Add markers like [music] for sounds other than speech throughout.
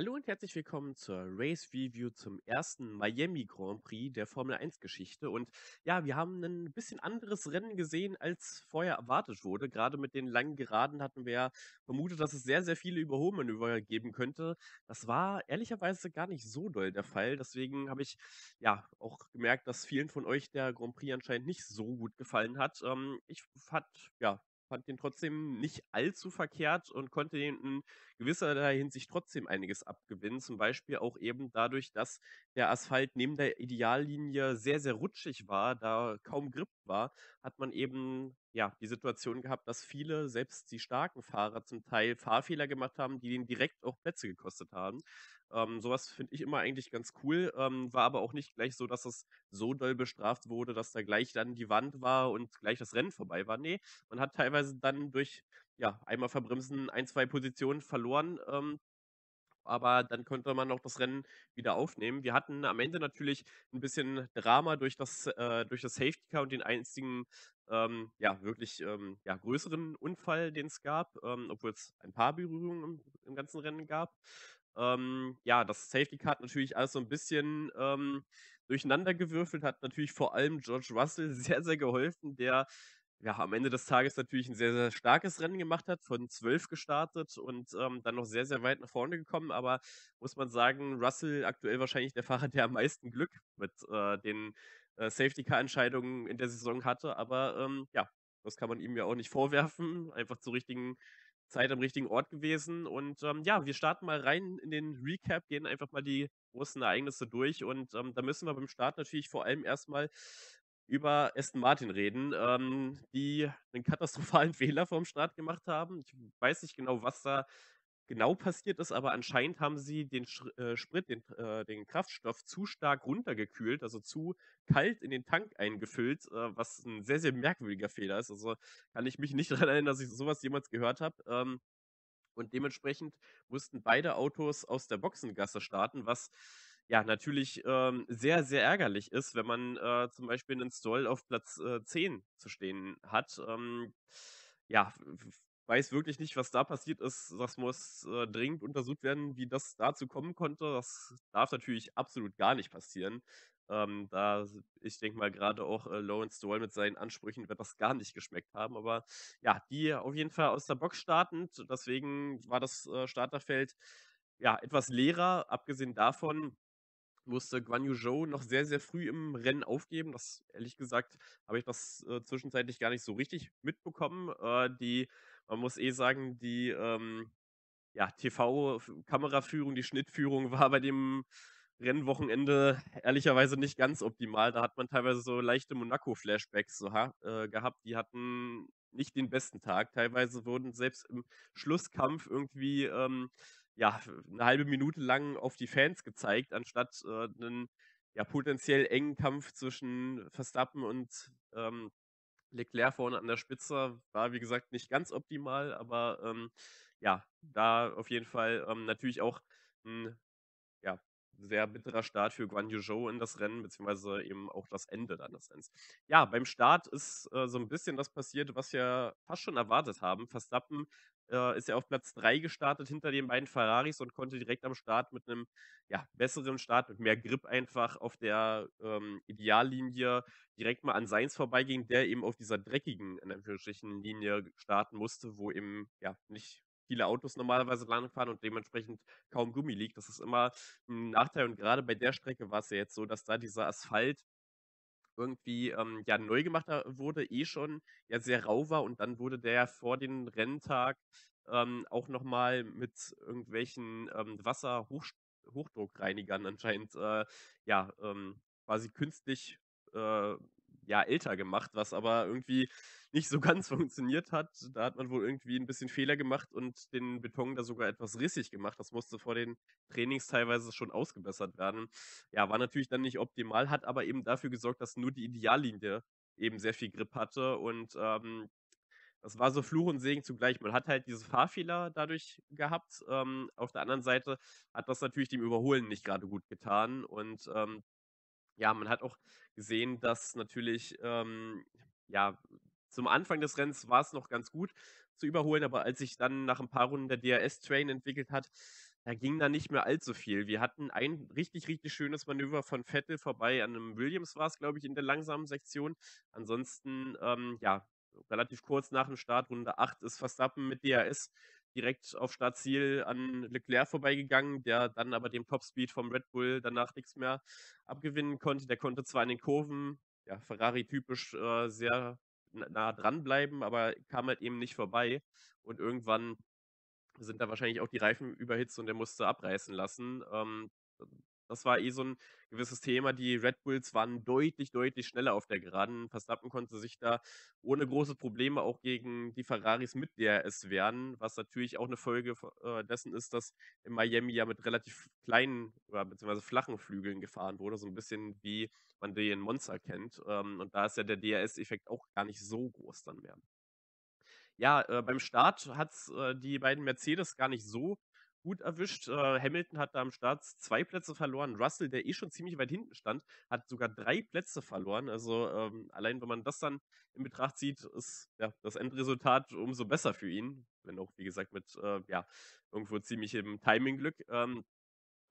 Hallo und herzlich willkommen zur Race Review zum ersten Miami Grand Prix der Formel 1 Geschichte. Und ja, wir haben ein bisschen anderes Rennen gesehen, als vorher erwartet wurde. Gerade mit den langen Geraden hatten wir vermutet, dass es sehr, sehr viele Überholmanöver geben könnte. Das war ehrlicherweise gar nicht so doll der Fall. Deswegen habe ich ja auch gemerkt, dass vielen von euch der Grand Prix anscheinend nicht so gut gefallen hat. Ähm, ich fand, ja, fand den trotzdem nicht allzu verkehrt und konnte den gewisser Hinsicht trotzdem einiges abgewinnen. Zum Beispiel auch eben dadurch, dass der Asphalt neben der Ideallinie sehr, sehr rutschig war, da kaum Grip war, hat man eben ja, die Situation gehabt, dass viele, selbst die starken Fahrer zum Teil Fahrfehler gemacht haben, die ihnen direkt auch Plätze gekostet haben. Ähm, sowas finde ich immer eigentlich ganz cool, ähm, war aber auch nicht gleich so, dass es so doll bestraft wurde, dass da gleich dann die Wand war und gleich das Rennen vorbei war. Nee, man hat teilweise dann durch ja, einmal verbremsen, ein, zwei Positionen verloren. Ähm, aber dann konnte man auch das Rennen wieder aufnehmen. Wir hatten am Ende natürlich ein bisschen Drama durch das, äh, durch das Safety Car und den einzigen, ähm, ja, wirklich ähm, ja, größeren Unfall, den es gab, ähm, obwohl es ein paar Berührungen im, im ganzen Rennen gab. Ähm, ja, das Safety Car hat natürlich alles so ein bisschen ähm, durcheinander gewürfelt, hat natürlich vor allem George Russell [laughs] sehr, sehr geholfen, der ja, am Ende des Tages natürlich ein sehr, sehr starkes Rennen gemacht hat, von 12 gestartet und ähm, dann noch sehr, sehr weit nach vorne gekommen. Aber muss man sagen, Russell aktuell wahrscheinlich der Fahrer, [laughs] der am meisten Glück mit äh, den äh, Safety-Car-Entscheidungen in der Saison hatte. Aber ähm, ja, das kann man ihm ja auch nicht vorwerfen. Einfach zur richtigen Zeit am richtigen Ort gewesen. Und ähm, ja, wir starten mal rein in den Recap, gehen einfach mal die großen Ereignisse durch. Und ähm, da müssen wir beim Start natürlich vor allem erstmal über Aston Martin reden, ähm, die einen katastrophalen [laughs] Fehler vorm Start gemacht haben. Ich weiß nicht genau, was da genau passiert ist, aber anscheinend haben sie den äh, Sprit, den, äh, den, Kraftstoff zu stark runtergekühlt, also zu kalt in den Tank eingefüllt, äh, was ein sehr, sehr merkwürdiger Fehler ist. Also kann ich mich nicht [laughs] daran erinnern, dass ich sowas jemals gehört habe. Ähm, und dementsprechend mussten beide Autos aus der Boxengasse starten, was ja, natürlich ähm, sehr, sehr ärgerlich ist, wenn man äh, zum Beispiel einen Stoll auf Platz äh, 10 zu stehen hat. Ähm, ja, weiß wirklich nicht, was da passiert ist. Das muss äh, dringend untersucht werden, wie das dazu kommen konnte. Das darf natürlich absolut gar nicht passieren. Ähm, da, ich denke mal, gerade auch äh, Lawrence Doyle mit seinen Ansprüchen wird das gar nicht geschmeckt haben. Aber ja, die auf jeden Fall aus der Box startend. Deswegen war das äh, Starterfeld ja etwas leerer. Abgesehen davon, musste Guan Yu Zhou noch sehr, sehr früh im Rennen aufgeben. Das, ehrlich gesagt, habe ich das äh, zwischenzeitlich gar nicht so richtig mitbekommen. Äh, die, man muss eh sagen, die ähm, ja, TV-Kameraführung, die Schnittführung [laughs] war bei dem Rennwochenende ehrlicherweise nicht ganz optimal. Da hat man teilweise so leichte Monaco-Flashbacks so, äh, gehabt. Die hatten nicht den besten Tag. Teilweise wurden selbst im Schlusskampf irgendwie ähm, ja, eine halbe Minute lang auf die Fans gezeigt, anstatt äh, einen ja, potenziell engen Kampf zwischen Verstappen und ähm, Leclerc vorne an der Spitze. War, wie gesagt, nicht ganz optimal, aber ähm, ja, da auf jeden Fall ähm, natürlich auch ein hm, ja, sehr bitterer Start für Guan Yu Zhou in das Rennen, beziehungsweise eben auch das Ende dann des Rennens. Ja, beim Start ist äh, so ein bisschen das passiert, was wir fast schon erwartet haben. Verstappen äh, ist ja auf Platz 3 gestartet hinter den beiden Ferraris und konnte direkt am Start mit einem ja, besseren Start, mit mehr Grip einfach auf der ähm, Ideallinie direkt mal an Seins vorbeigehen, der eben auf dieser dreckigen, in Anführungsstrichen, Linie starten musste, wo eben ja nicht viele Autos normalerweise langfahren und dementsprechend kaum Gummi liegt. Das ist immer ein hm, Nachteil. Und gerade bei der Strecke war es ja jetzt so, dass da dieser Asphalt irgendwie ähm, ja neu gemacht wurde, eh schon ja sehr rau war und dann wurde der vor dem Renntag ähm, auch nochmal mit irgendwelchen ähm, wasser anscheinend äh, ja ähm, quasi künstlich äh, Jahr älter gemacht, was aber irgendwie nicht so ganz [laughs] funktioniert hat. Da hat man wohl irgendwie ein bisschen Fehler gemacht und den Beton da sogar etwas rissig gemacht. Das musste vor den Trainings teilweise schon ausgebessert werden. Ja, war natürlich dann nicht optimal, hat aber eben dafür gesorgt, dass nur die Ideallinie eben sehr viel Grip hatte und ähm, das war so Fluch und Segen zugleich. Man hat halt diese Fahrfehler dadurch gehabt. Ähm, auf der anderen Seite hat das natürlich dem Überholen nicht gerade gut getan und ähm, ja, man hat auch gesehen, dass natürlich, ähm, ja, zum Anfang des Rennens war es noch ganz gut zu überholen, aber als sich dann nach ein paar Runden der DRS-Train entwickelt hat, da ging da nicht mehr allzu viel. Wir hatten ein richtig, richtig schönes Manöver von Vettel vorbei an einem Williams war es, glaube ich, in der langsamen Sektion. Ansonsten, ähm, ja, relativ kurz nach dem Start, Runde 8, ist Verstappen mit DRS direkt auf Startziel an Leclerc vorbeigegangen, der dann aber dem Topspeed vom Red Bull danach nichts mehr abgewinnen konnte. Der konnte zwar in den Kurven, ja, Ferrari typisch äh, sehr nah dranbleiben, aber kam halt eben nicht vorbei und irgendwann sind da wahrscheinlich auch die Reifen überhitzt und er musste abreißen lassen. Ähm, das war eh so ein gewisses Thema. Die Red Bulls waren deutlich, deutlich schneller auf der Geraden. Verstappen konnte sich da ohne große Probleme auch gegen die Ferraris mit DRS wehren, was natürlich auch eine Folge äh, dessen ist, dass in Miami ja mit relativ kleinen oder beziehungsweise flachen Flügeln gefahren wurde, so ein bisschen wie man den in Monster kennt. Ähm, und da ist ja der DRS-Effekt auch gar nicht so groß dann mehr ja, äh, beim Start hat es äh, die beiden Mercedes gar nicht so gut erwischt. Äh, Hamilton hat da am Start zwei Plätze verloren. Russell, der eh schon ziemlich weit hinten stand, hat sogar drei Plätze verloren. Also ähm, allein wenn man das dann in Betracht zieht, ist ja, das Endresultat umso besser für ihn. Wenn auch, wie gesagt, mit äh, ja, irgendwo ziemlichem Timing-Glück. Ähm,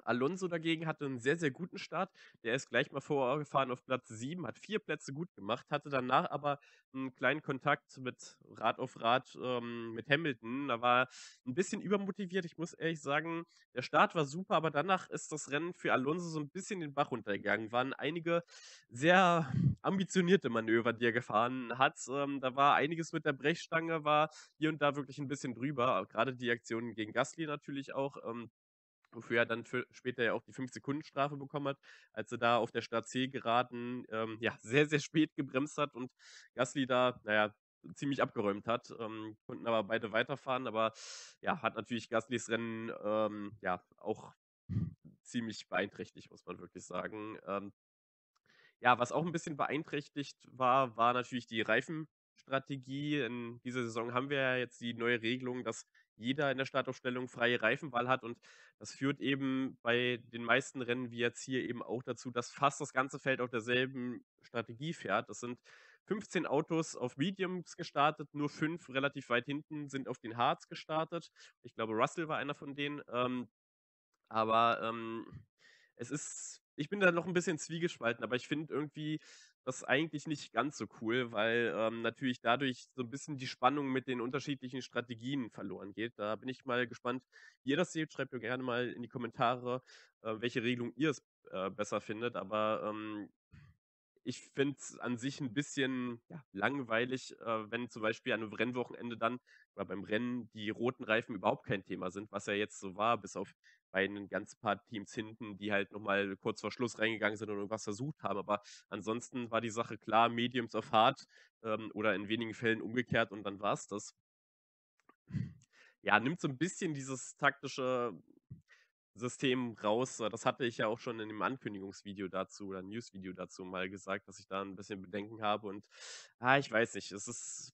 Alonso dagegen hatte einen sehr, sehr guten Start. Der ist gleich mal vorgefahren auf Platz 7, hat vier Plätze gut gemacht, hatte danach aber einen kleinen Kontakt mit Rad auf Rad ähm, mit Hamilton. Da war ein bisschen übermotiviert. Ich muss ehrlich sagen, der Start war super, aber danach ist das Rennen für Alonso so ein bisschen den Bach runtergegangen. Waren einige sehr ambitionierte Manöver, die er gefahren hat. Ähm, da war einiges mit der Brechstange, war hier und da wirklich ein bisschen drüber. Gerade die Aktionen gegen Gasly natürlich auch. Ähm, wofür er dann später ja auch die 5-Sekunden-Strafe bekommen hat, als er da auf der Start C geraten, ähm, ja, [laughs] sehr, sehr spät gebremst hat und Gasly da, naja, ziemlich abgeräumt hat, ähm, konnten aber beide weiterfahren, aber ja, hat natürlich Gaslys Rennen ähm, ja auch ziemlich beeinträchtigt, muss man wirklich sagen. Ähm, ja, was auch ein bisschen beeinträchtigt war, war natürlich die Reifenstrategie. In dieser Saison haben wir ja jetzt die neue Regelung, dass jeder in der Startaufstellung freie Reifenwahl hat. Und das führt eben bei den meisten Rennen, wie jetzt hier eben auch dazu, dass fast das ganze Feld auf derselben Strategie fährt. Das sind 15 Autos auf Mediums gestartet, nur fünf relativ weit hinten sind auf den Hards gestartet. Ich glaube, Russell war einer von denen. Ähm, aber ähm, es ist, ich bin da noch ein bisschen zwiegespalten, aber ich finde irgendwie, das ist eigentlich nicht ganz so cool, weil ähm, natürlich dadurch so ein bisschen die Spannung mit den unterschiedlichen Strategien verloren geht. Da bin ich mal gespannt, wie ihr das seht. Schreibt mir gerne mal in die Kommentare, äh, welche Regelung ihr es äh, besser findet. Aber ähm, ich finde es an sich ein bisschen ja, langweilig, äh, wenn zum Beispiel an einem Rennwochenende dann oder beim Rennen die roten Reifen überhaupt kein Thema sind, was ja jetzt so war, bis auf bei ein ganz paar Teams hinten, die halt nochmal kurz vor Schluss reingegangen sind und irgendwas versucht haben. Aber ansonsten war die Sache klar, Mediums auf Hard ähm, oder in wenigen Fällen umgekehrt und dann war es das. Ja, nimmt so ein bisschen dieses taktische System raus. Das hatte ich ja auch schon in dem Ankündigungsvideo dazu oder Newsvideo dazu mal gesagt, dass ich da ein bisschen Bedenken habe und ah, ich weiß nicht, es ist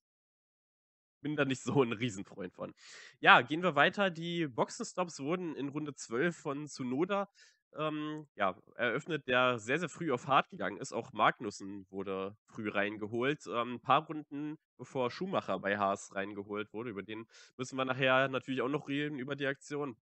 bin da nicht [laughs] so ein Riesenfreund von. Ja, gehen wir weiter. Die Boxenstops wurden in Runde 12 von Tsunoda ähm, ja, eröffnet, der sehr, sehr früh auf hart gegangen ist. Auch Magnussen wurde früh reingeholt. Ähm, ein paar Runden bevor Schumacher bei Haas reingeholt wurde. Über den müssen wir nachher natürlich auch noch reden, über die Aktion.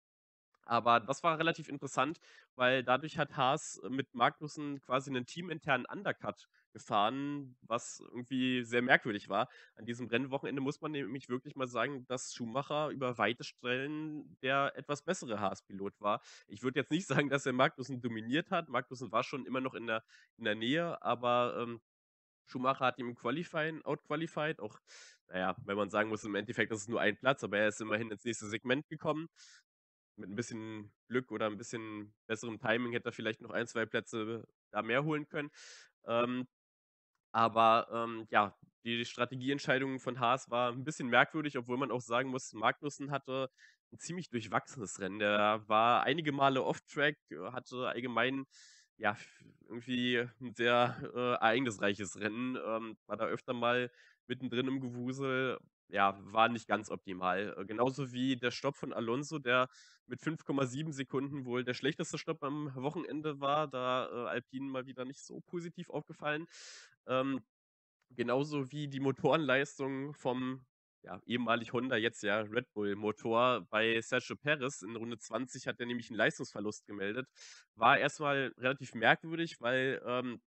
Aber das war relativ interessant, weil dadurch hat Haas äh, mit Magnussen quasi einen teaminternen Undercut gefahren, was irgendwie sehr merkwürdig war. An diesem Rennwochenende muss man nämlich wirklich mal sagen, dass Schumacher über weite Stellen der etwas bessere Haas-Pilot war. Ich würde jetzt nicht [laughs] sagen, dass er Magnussen dominiert hat. Magnussen war schon immer noch in der, in der Nähe, aber ähm, Schumacher hat ihm Qualifying outqualified, auch, naja, wenn man sagen muss, im Endeffekt, das ist nur ein Platz, aber er ist immerhin ins nächste Segment gekommen mit ein bisschen Glück oder ein bisschen besserem Timing hätte er vielleicht noch ein, zwei Plätze da mehr holen können. Ähm, aber ähm, ja, die Strategieentscheidung von Haas war ein bisschen merkwürdig, obwohl man auch sagen muss, Magnussen hatte ein ziemlich durchwachsenes Rennen. Der war einige Male off-track, hatte allgemein ja, irgendwie ein sehr äh, ereignisreiches Rennen, ähm, war da öfter mal mittendrin im Gewusel, ja, war nicht ganz optimal. Äh, genauso wie der Stopp von Alonso, der mit 5,7 Sekunden wohl der schlechteste Stopp am Wochenende war, da äh, Alpine mal wieder nicht so positiv aufgefallen. Ähm, genauso wie die Motorenleistung vom ja, ehemalig Honda, jetzt ja Red Bull Motor bei Sergio Perez. In Runde 20 hat er nämlich einen Leistungsverlust gemeldet. War erstmal relativ merkwürdig, weil ähm,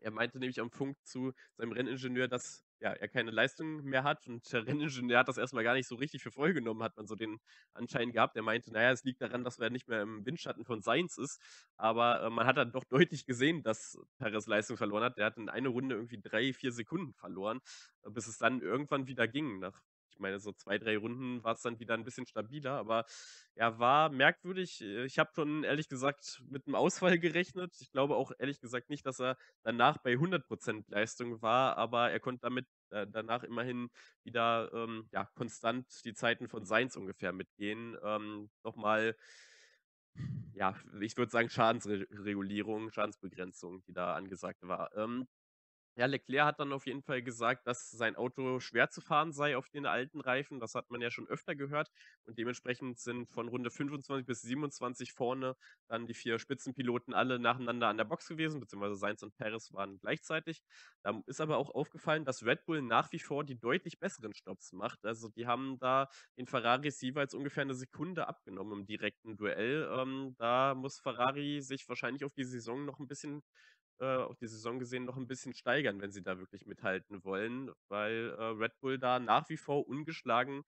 er meinte nämlich am Funk zu seinem Renningenieur, dass ja, er keine Leistung mehr hat und der der hat das erstmal gar nicht so richtig für voll genommen, hat man so den Anschein gehabt. Der meinte, naja, es liegt daran, dass er nicht mehr im Windschatten von Seins ist, aber äh, man hat dann doch deutlich gesehen, dass Perez Leistung verloren hat. Der hat in einer Runde irgendwie drei, vier Sekunden verloren, äh, bis es dann irgendwann wieder ging, nach ich meine, so zwei, drei Runden war es dann wieder ein bisschen stabiler, aber er war merkwürdig. Äh, ich habe schon ehrlich gesagt mit einem Ausfall gerechnet. Ich glaube auch ehrlich gesagt nicht, dass er danach bei 100% Leistung war, aber er konnte damit äh, danach immerhin wieder ähm, ja, konstant die Zeiten von Seins ungefähr mitgehen. Ähm, Nochmal ja, ich würde sagen Schadensregulierung, Schadensbegrenzung, die da angesagt war. Ähm, ja, Leclerc hat dann auf jeden Fall gesagt, dass sein Auto schwer zu fahren sei auf den alten Reifen. Das hat man ja schon öfter gehört. Und dementsprechend sind von Runde 25 bis 27 vorne dann die vier Spitzenpiloten alle nacheinander an der Box gewesen, beziehungsweise Sainz und Paris waren gleichzeitig. Da ist aber auch aufgefallen, dass Red Bull nach wie vor die deutlich besseren Stops macht. Also die haben da den Ferraris jeweils ungefähr eine Sekunde abgenommen im direkten Duell. Ähm, da muss Ferrari sich wahrscheinlich auf die Saison noch ein bisschen äh, auf die Saison gesehen noch ein bisschen steigern, wenn sie da wirklich mithalten wollen, weil äh, Red Bull da nach wie vor ungeschlagen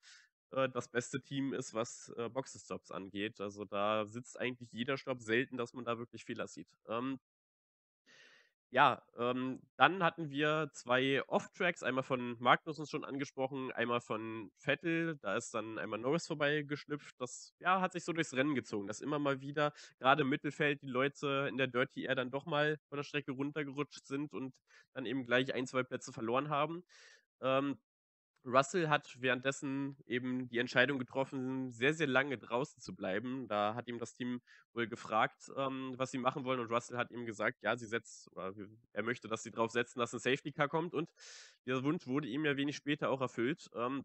äh, das beste Team ist, was äh, Boxenstops angeht. Also da sitzt eigentlich jeder Stopp selten, dass man da wirklich Fehler sieht. Ähm, ja, ähm, dann hatten wir zwei Off-Tracks, einmal von Magnussen schon angesprochen, einmal von Vettel, da ist dann einmal Norris vorbeigeschlüpft. Das ja, hat sich so durchs Rennen gezogen, dass immer mal wieder, gerade im Mittelfeld, die Leute in der Dirty Air dann doch mal von der Strecke runtergerutscht sind und dann eben gleich ein, zwei Plätze verloren haben. Ähm, Russell hat währenddessen eben die Entscheidung getroffen, sehr, sehr lange draußen zu bleiben. Da hat ihm das Team wohl gefragt, ähm, was sie machen wollen. Und Russell hat ihm gesagt, ja, sie setzt, oder er möchte, dass sie drauf setzen, dass ein Safety Car kommt. Und dieser Wunsch wurde ihm ja wenig später auch erfüllt. Ähm,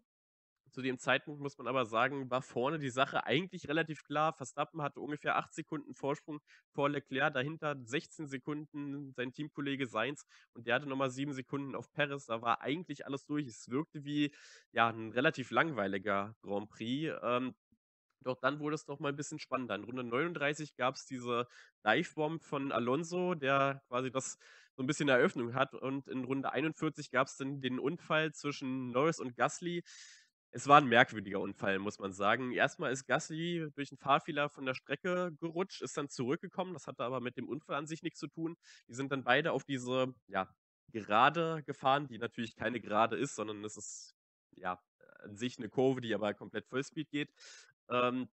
zu dem Zeitpunkt muss man aber sagen, war vorne die Sache eigentlich relativ klar. Verstappen hatte ungefähr 8 Sekunden Vorsprung vor Leclerc, dahinter 16 Sekunden sein Teamkollege Seins und der hatte nochmal 7 Sekunden auf Paris. Da war eigentlich alles durch. Es wirkte wie ja, ein relativ langweiliger Grand Prix. Ähm, doch dann wurde es doch mal ein bisschen spannender. In Runde 39 gab es diese Divebomb von Alonso, der quasi das so ein bisschen Eröffnung hat. Und in Runde 41 gab es dann den Unfall zwischen Norris und Gasly, es war ein merkwürdiger Unfall, muss man sagen. Erstmal ist Gasly durch einen Fahrfehler von der Strecke gerutscht, ist dann zurückgekommen. Das hatte aber mit dem Unfall an sich nichts zu tun. Die sind dann beide auf diese ja, Gerade gefahren, die natürlich keine Gerade ist, sondern es ist ja an sich eine Kurve, die aber komplett Vollspeed geht. Ähm,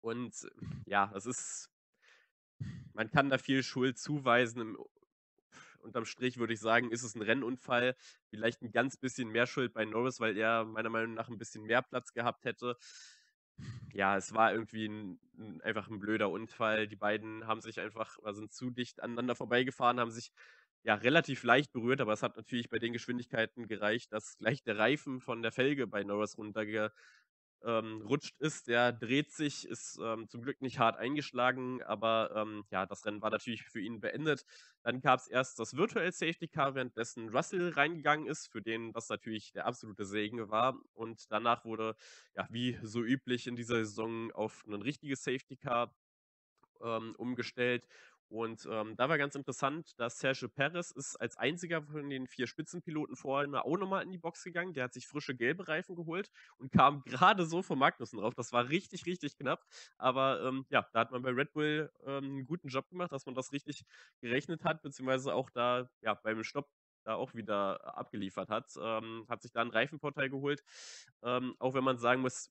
und ja, das ist man kann da viel Schuld zuweisen. Im unterm Strich würde ich sagen, ist es ein Rennunfall. Vielleicht ein ganz bisschen mehr Schuld bei Norris, weil er meiner Meinung nach ein bisschen mehr Platz gehabt hätte. Ja, es war irgendwie ein, ein, einfach ein blöder Unfall. Die beiden haben sich einfach, sind zu dicht aneinander vorbeigefahren, haben sich ja relativ leicht berührt, aber es hat natürlich bei den Geschwindigkeiten gereicht, dass gleich der Reifen von der Felge bei Norris runterge ähm, rutscht ist. Der dreht sich, ist ähm, zum Glück nicht hart eingeschlagen, aber ähm, ja, das Rennen war natürlich für ihn beendet. Dann gab es erst das Virtual Safety Car, währenddessen Russell reingegangen ist, für den das natürlich der absolute Segen war. Und danach wurde, ja, wie so üblich in dieser Saison, auf ein richtiges Safety Car ähm, umgestellt und ähm, da war ganz interessant, dass Sergio Perez ist als einziger von den vier Spitzenpiloten vorhin auch nochmal in die Box gegangen. Der hat sich frische gelbe Reifen geholt und kam [laughs] gerade so von Magnussen drauf. Das war richtig, richtig knapp. Aber ähm, ja, da hat man bei Red Bull ähm, einen guten Job gemacht, dass man das richtig gerechnet hat, beziehungsweise auch da ja, beim Stopp da auch wieder äh, abgeliefert hat. Ähm, hat sich da einen Reifenvorteil geholt. Ähm, auch wenn man sagen muss,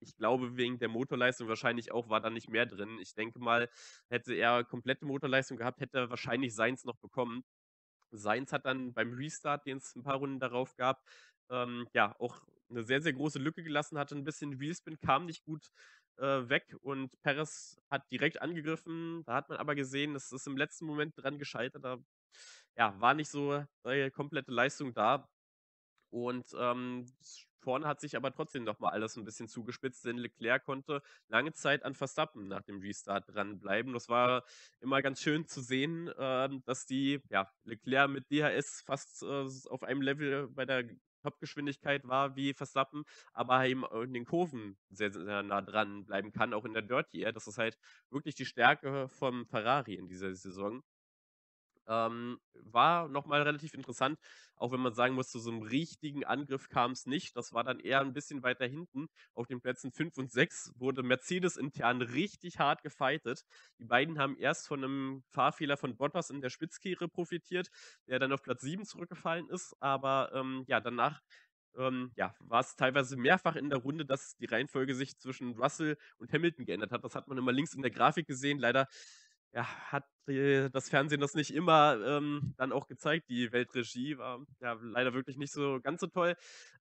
ich glaube, wegen der Motorleistung wahrscheinlich auch war da nicht mehr drin. Ich denke mal, hätte er komplette Motorleistung gehabt, hätte er wahrscheinlich Seins noch bekommen. Seins hat dann beim Restart, den es ein paar Runden darauf gab, ähm, ja, auch eine sehr, sehr große Lücke gelassen, hatte ein bisschen Wheelspin, kam nicht gut äh, weg und Perez hat direkt angegriffen. Da hat man aber gesehen, es ist im letzten Moment dran gescheitert. Da ja, war nicht so äh, komplette Leistung da. Und ähm, Vorne hat sich aber trotzdem nochmal alles ein bisschen zugespitzt, denn Leclerc konnte lange Zeit an Verstappen nach dem Restart dranbleiben. Das war immer ganz schön zu sehen, äh, dass die, ja, Leclerc mit DHS fast äh, auf einem Level bei der Topgeschwindigkeit war wie Verstappen, aber eben in den Kurven sehr, sehr nah dran bleiben kann, auch in der Dirty Air. Das ist halt wirklich die Stärke vom Ferrari in dieser Saison. Ähm, war nochmal relativ interessant, auch wenn man sagen muss, zu so einem richtigen Angriff kam es nicht. Das war dann eher ein bisschen weiter hinten. Auf den Plätzen 5 und 6 wurde Mercedes intern richtig hart gefeitet. Die beiden haben erst von einem Fahrfehler von Bottas in der Spitzkehre profitiert, der dann auf Platz 7 zurückgefallen ist. Aber ähm, ja, danach ähm, ja, war es teilweise mehrfach in der Runde, dass die Reihenfolge sich zwischen Russell und Hamilton geändert hat. Das hat man immer links in der Grafik gesehen. Leider ja, hat äh, das Fernsehen das nicht immer ähm, dann auch gezeigt. Die Weltregie war ja leider wirklich nicht so ganz so toll.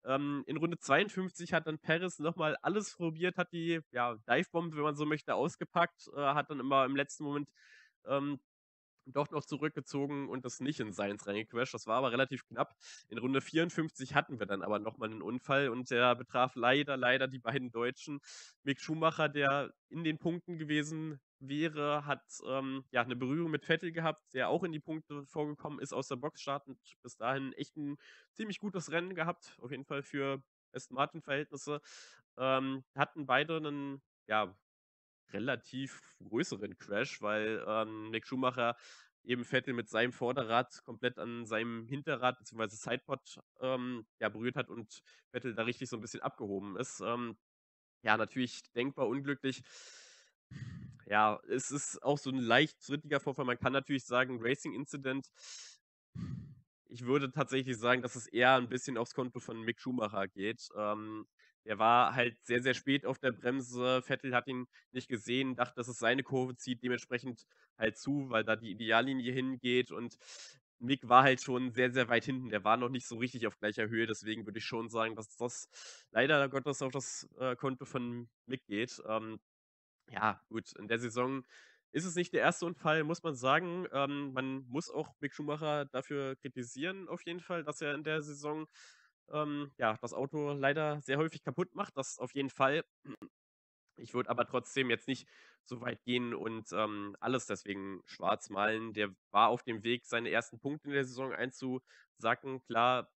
Ähm, in Runde 52 hat dann Paris nochmal alles probiert, hat die ja, Divebomb, wenn man so möchte, ausgepackt, äh, hat dann immer im letzten Moment ähm, doch noch zurückgezogen und das nicht in Seins reingecrashed. Das war aber relativ knapp. In Runde 54 hatten wir dann aber nochmal einen Unfall und der betraf leider, leider die beiden Deutschen. Mick Schumacher, der in den Punkten gewesen wäre, hat ähm, ja eine Berührung mit Vettel gehabt, der auch in die Punkte vorgekommen ist, aus der Box startend. Bis dahin echt ein ziemlich gutes Rennen gehabt, auf jeden Fall für Aston Martin-Verhältnisse. Ähm, hatten beide einen, ja, relativ größeren Crash, weil ähm, Nick Schumacher eben Vettel mit seinem Vorderrad komplett an seinem Hinterrad bzw. Sidepod ähm, ja, berührt hat und Vettel da richtig so ein bisschen abgehoben ist. Ähm, ja, natürlich denkbar unglücklich. Ja, es ist auch so ein leicht strittiger Vorfall. Man kann natürlich sagen, Racing Incident ich würde tatsächlich sagen, dass es eher ein bisschen aufs Konto von Mick Schumacher geht. Ähm, der war halt sehr, sehr spät auf der Bremse. Vettel hat ihn nicht gesehen, dachte, dass es seine Kurve zieht, dementsprechend halt zu, weil da die Ideallinie hingeht und Mick war halt schon sehr, sehr weit hinten. Der war noch nicht so richtig auf gleicher Höhe, deswegen würde ich schon sagen, dass das leider Gottes auf das, äh, Konto von Mick geht. Ähm ja, gut, in der Saison ist es nicht der erste Unfall, muss man sagen. Ähm, man muss auch Mick Schumacher dafür kritisieren, auf jeden Fall, dass er in der Saison ähm, ja, das Auto leider sehr häufig kaputt macht. Das auf jeden Fall. Ich würde aber trotzdem jetzt nicht so weit gehen und ähm, alles deswegen schwarz malen. Der war auf dem Weg, seine ersten Punkte in der Saison einzusacken. Klar,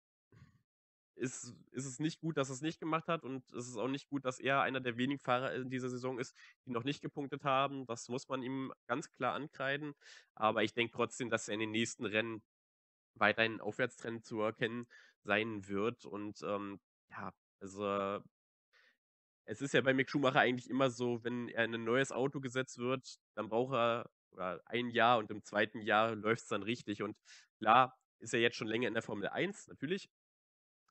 ist, ist es nicht gut, dass er es nicht gemacht hat und es ist auch nicht gut, dass er einer der wenigen Fahrer in dieser Saison ist, die noch nicht gepunktet haben. Das muss man ihm ganz klar ankreiden. Aber ich denke trotzdem, dass er in den nächsten Rennen weiterhin Aufwärtstrend zu erkennen sein wird. Und ähm, ja, also es ist ja bei Mick Schumacher eigentlich immer so, wenn er in ein neues Auto gesetzt wird, dann braucht er oder ein Jahr und im zweiten Jahr läuft es dann richtig. Und klar, ist er jetzt schon länger in der Formel 1, natürlich,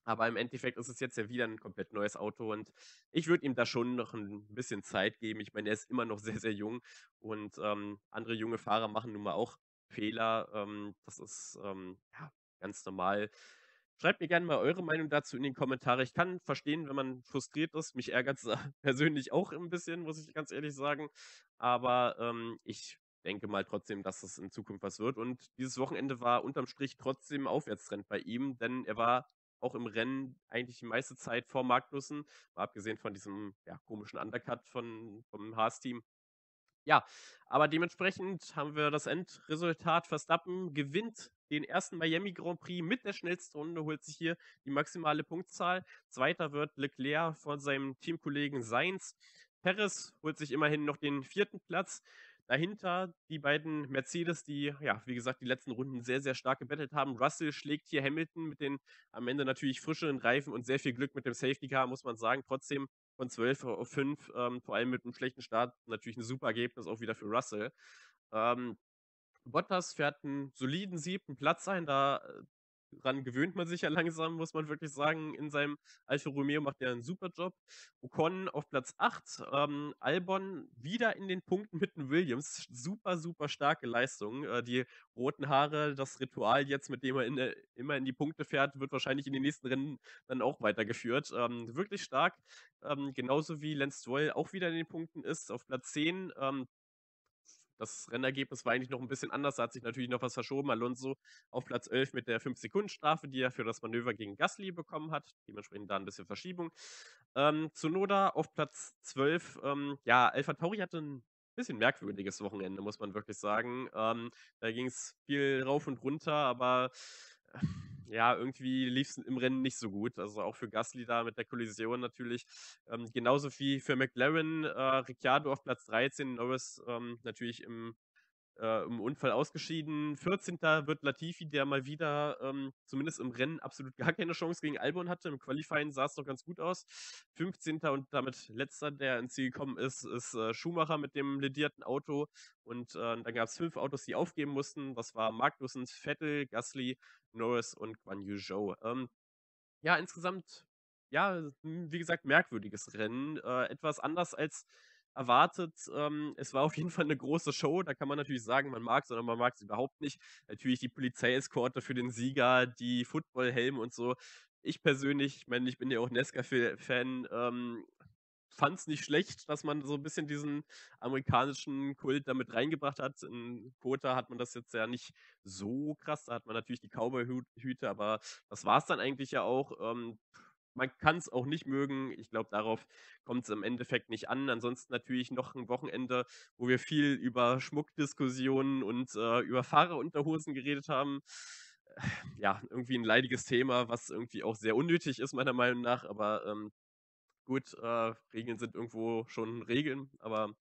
aber im Endeffekt ist es jetzt ja wieder ein komplett neues Auto und ich würde ihm da schon noch ein bisschen Zeit geben. Ich meine, er ist immer noch sehr, sehr jung und ähm, andere junge Fahrer machen nun mal auch Fehler. Ähm, das ist ähm, ja, ganz normal. Schreibt mir gerne mal eure Meinung dazu in den Kommentaren. Ich kann verstehen, wenn man frustriert ist. Mich ärgert es [laughs] persönlich auch ein bisschen, muss ich ganz ehrlich sagen. Aber ähm, ich denke mal trotzdem, dass es in Zukunft was wird. Und dieses Wochenende war unterm Strich trotzdem Aufwärtstrend bei ihm, denn er war auch im Rennen eigentlich die meiste Zeit vor Magnussen, mal abgesehen von diesem ja, komischen Undercut von, vom Haas-Team. Ja, aber dementsprechend haben wir das Endresultat. Verstappen gewinnt den ersten Miami Grand Prix mit der schnellsten Runde, holt sich hier die maximale Punktzahl. Zweiter wird Leclerc von seinem Teamkollegen Sainz. Perez holt sich immerhin noch den vierten Platz. Dahinter die beiden Mercedes, die, ja, wie gesagt, die letzten Runden sehr, sehr stark gebettelt haben. Russell schlägt hier Hamilton mit den am Ende natürlich frischeren Reifen und sehr viel Glück mit dem Safety Car, muss man sagen. Trotzdem von 12 auf 5, ähm, vor allem mit einem schlechten Start, natürlich ein super Ergebnis auch wieder für Russell. Ähm, Bottas fährt einen soliden siebten Platz ein, da äh, Daran gewöhnt man sich ja langsam, muss man wirklich sagen. In seinem Alfa Romeo macht er einen super Job. Ocon auf Platz 8, ähm, Albon wieder in den Punkten mit den Williams. Super, super starke Leistung. Äh, die roten Haare, das Ritual jetzt, mit dem er in, äh, immer in die Punkte fährt, wird wahrscheinlich in den nächsten Rennen dann auch weitergeführt. Ähm, wirklich stark. Ähm, genauso wie Lance Stroll auch wieder in den Punkten ist, auf Platz 10. Das Rennergebnis war eigentlich noch ein bisschen anders, da hat sich natürlich noch was verschoben. Alonso auf Platz 11 mit der 5-Sekunden-Strafe, die er für das Manöver gegen Gasly bekommen hat. Dementsprechend da ein bisschen Verschiebung. Ähm, Zunoda auf Platz 12. Ähm, ja, Alpha Tauri hatte ein bisschen merkwürdiges Wochenende, muss man wirklich sagen. Ähm, da ging es viel rauf und runter, aber. Äh, ja, irgendwie lief es im Rennen nicht so gut. Also auch für Gasly da mit der Kollision natürlich. Ähm, genauso wie für McLaren, äh, Ricciardo auf Platz 13, Norris ähm, natürlich im äh, im Unfall ausgeschieden. 14. wird Latifi, der mal wieder ähm, zumindest im Rennen absolut [laughs] gar keine Chance gegen Albon hatte. Im Qualifying sah es noch ganz gut aus. 15. und damit letzter, der ins Ziel gekommen ist, ist äh, Schumacher mit dem ledierten Auto. Und äh, dann gab es fünf Autos, die aufgeben mussten. Das war Magnussen, Vettel, Gasly, Norris und Guan Yu Zhou. Ähm, ja, insgesamt, ja, hm, wie gesagt, merkwürdiges Rennen. Äh, etwas anders als erwartet. Ähm, es war auf jeden Fall eine große Show. Da kann man natürlich sagen, man mag es oder man mag es überhaupt nicht. Natürlich die Polizeieskorte für den Sieger, die Footballhelme und so. Ich persönlich, ich meine, ich bin ja auch Nesca-Fan, ähm, fand es nicht schlecht, dass man so ein bisschen diesen amerikanischen Kult damit reingebracht hat. In Kota hat man das jetzt ja nicht so krass. Da hat man natürlich die Cowboy-Hüte, aber das war es dann eigentlich ja auch. Ähm, man kann es auch nicht mögen. Ich glaube, darauf kommt es im Endeffekt nicht an. Ansonsten natürlich noch ein Wochenende, wo wir viel über Schmuckdiskussionen und äh, über Fahrerunterhosen geredet haben. Äh, ja, irgendwie ein leidiges Thema, was irgendwie auch sehr unnötig ist, meiner Meinung nach. Aber ähm, gut, äh, Regeln sind irgendwo schon Regeln, aber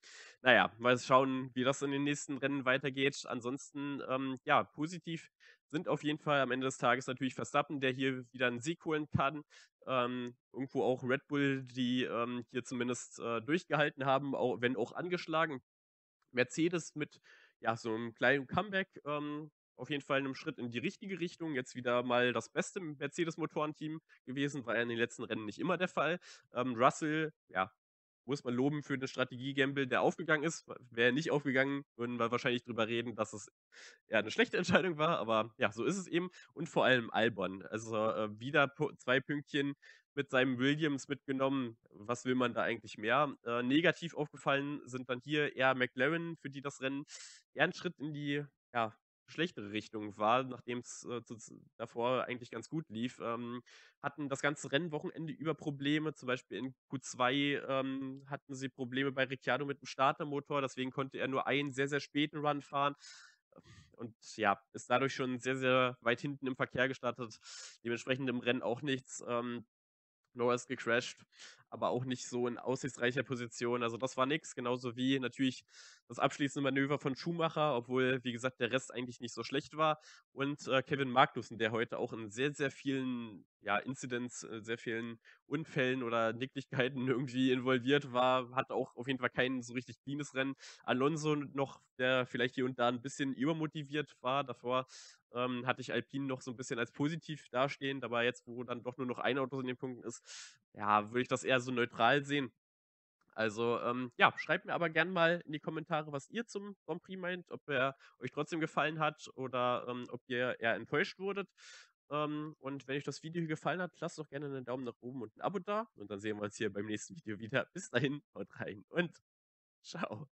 naja, mal schauen, wie das in den nächsten Rennen weitergeht. Ansonsten, ähm, ja, positiv sind auf jeden Fall am Ende des Tages natürlich Verstappen, der hier wieder einen Sieg holen kann. Ähm, irgendwo auch Red Bull, die ähm, hier zumindest äh, durchgehalten haben, auch, wenn auch angeschlagen. Mercedes mit ja, so einem kleinen Comeback, ähm, auf jeden Fall einem Schritt in die richtige Richtung. Jetzt wieder mal das beste Mercedes-Motorenteam gewesen, war ja in den letzten Rennen nicht immer der Fall. Ähm, Russell, ja, muss man loben für eine Strategie-Gamble, der aufgegangen ist. Wäre nicht aufgegangen, würden wir wahrscheinlich drüber reden, dass es ja eine schlechte Entscheidung war, aber ja, so ist es eben. Und vor allem Albon. Also äh, wieder zwei Pünktchen mit seinem Williams mitgenommen. Was will man da eigentlich mehr? Äh, negativ aufgefallen sind dann hier eher McLaren, für die das Rennen eher einen Schritt in die ja, schlechtere Richtung war, nachdem es äh, davor eigentlich ganz gut lief, ähm, hatten das ganze Rennwochenende über Probleme. Zum Beispiel in Q2 ähm, hatten sie Probleme bei Ricciardo mit dem Startermotor, deswegen konnte er nur einen sehr, sehr späten Run fahren. Und ja, ist dadurch schon sehr, sehr weit hinten im Verkehr gestartet. Dementsprechend im Rennen auch nichts. Ähm, ist gecrashed aber auch nicht so in aussichtsreicher Position. Also das war nichts, genauso wie natürlich das abschließende Manöver von Schumacher, obwohl, wie gesagt, der Rest eigentlich nicht so schlecht war. Und äh, Kevin Magnussen, der heute auch in sehr, sehr vielen ja, Incidents, äh, sehr vielen Unfällen oder Nicklichkeiten [laughs] irgendwie involviert war, hat auch auf jeden Fall kein so richtig cleanes Rennen. Alonso noch, der vielleicht hier und da ein bisschen übermotiviert war, davor ähm, hatte ich Alpine noch so ein bisschen als positiv dastehend, aber jetzt, wo dann doch nur noch ein Auto in den Punkten ist, ja, würde ich das eher so neutral sehen. Also, ähm, ja, schreibt mir aber gern mal in die Kommentare, was ihr zum Grand Prix meint, ob er euch trotzdem gefallen hat oder ähm, ob ihr eher enttäuscht wurdet. Ähm, und wenn euch das Video gefallen hat, lasst doch gerne einen Daumen nach oben und ein Abo da. Und dann sehen wir uns hier beim nächsten Video wieder. Bis dahin, haut rein und ciao.